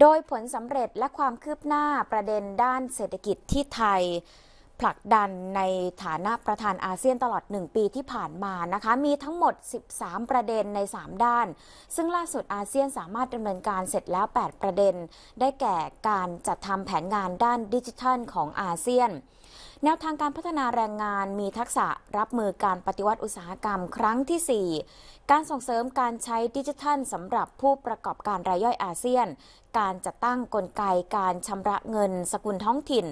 โดยผลสำเร็จและความคืบหน้าประเด็นด้านเศรษฐกิจที่ไทย ผลักดันในฐานะประธานอาเซียนตลอด 1 ปีที่ผ่านมานะคะ มีทั้งหมด 13 ประเด็นใน 3 ด้าน ซึ่งล่าสุดอาเซียนสามารถดำเนินการเสร็จแล้ว 8 ประเด็น ได้แก่การจัดทำแผนงานด้านดิจิทัลของอาเซียนแนวทางการพัฒนาแรงงานมีทักษะรับมือการปฏิวัติอุตสาหกรรมครั้งที่ 4 การส่งเสริมการใช้ดิจิทัลสำหรับผู้ประกอบการรายย่อยอาเซียน การจัดตั้งกลไก การชำระเงินสกุลท้องถิ่น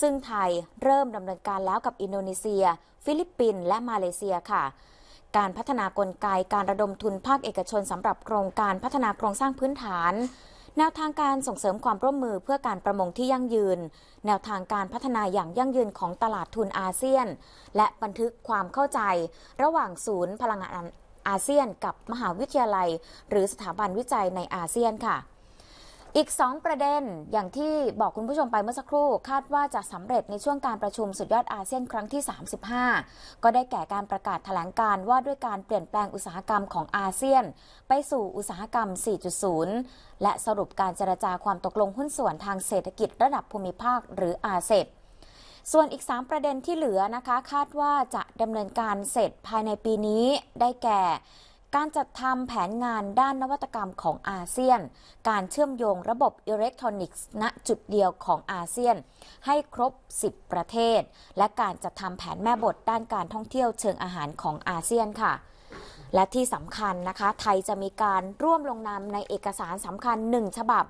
ซึ่งไทยเริ่มดำเนินการแล้วกับอินโดนีเซีย ฟิลิปปินส์และมาเลเซียค่ะ การพัฒนากลไกการระดมทุนภาคเอกชนสำหรับโครงการพัฒนาโครงสร้างพื้นฐานแนวทางการส่งเสริมความร่วมมือเพื่อการประมงที่ยั่งยืน แนวทางการพัฒนาอย่างยั่งยืนของตลาดทุนอาเซียน และบันทึกความเข้าใจระหว่างศูนย์พลังงานอาเซียนกับมหาวิทยาลัย หรือสถาบันวิจัยในอาเซียนค่ะอีก 2 ประเด็นอย่างที่บอกคุณผู้ชมไปเมื่อสักครู่คาดว่าจะสำเร็จในช่วงการประชุมสุดยอดอาเซียนครั้งที่ 35 ก็ได้แก่การประกาศถแถลงการว่าด้วยการเปลี่ยนแปลงอุตสาหกรรมของอาเซียน ไปสู่อุตสาหกรรม 4.0 และสรุปการเจรจาความตกลงหุ้นส่วนทางเศรษฐกิจระดับภูมิภาคหรืออาเซดส่วนอีก 3 ประเด็นที่เหลือนะคะคาดว่าจะดำเนินการเสร็จภายในปีนี้ได้แก่การจัดทำแผนงานด้านนวัตกรรมของอาเซียน การเชื่อมโยงระบบอิเล็กทรอนิกส์ณจุดเดียวของอาเซียน ให้ครบ 10 ประเทศ และการจัดทำแผนแม่บทด้านการท่องเที่ยวเชิงอาหารของอาเซียนค่ะ และที่สำคัญนะคะ ไทยจะมีการร่วมลงนามในเอกสารสำคัญ 1 ฉบับ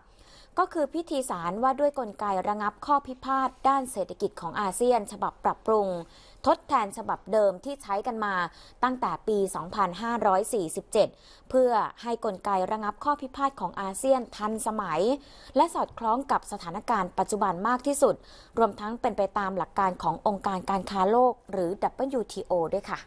ก็คือพิธีสารว่าด้วยกลไกระงับข้อพิพาทด้านเศรษฐกิจของอาเซียน ฉบับปรับปรุง ทดแทนฉบับเดิมที่ใช้กันมาตั้งแต่ปี 2547 เพื่อให้กลไกระงับข้อพิพาทของอาเซียนทันสมัย และสอดคล้องกับสถานการณ์ปัจจุบันมากที่สุด รวมทั้งเป็นไปตามหลักการขององค์การการค้าโลกหรือ WTO ด้วยค่ะ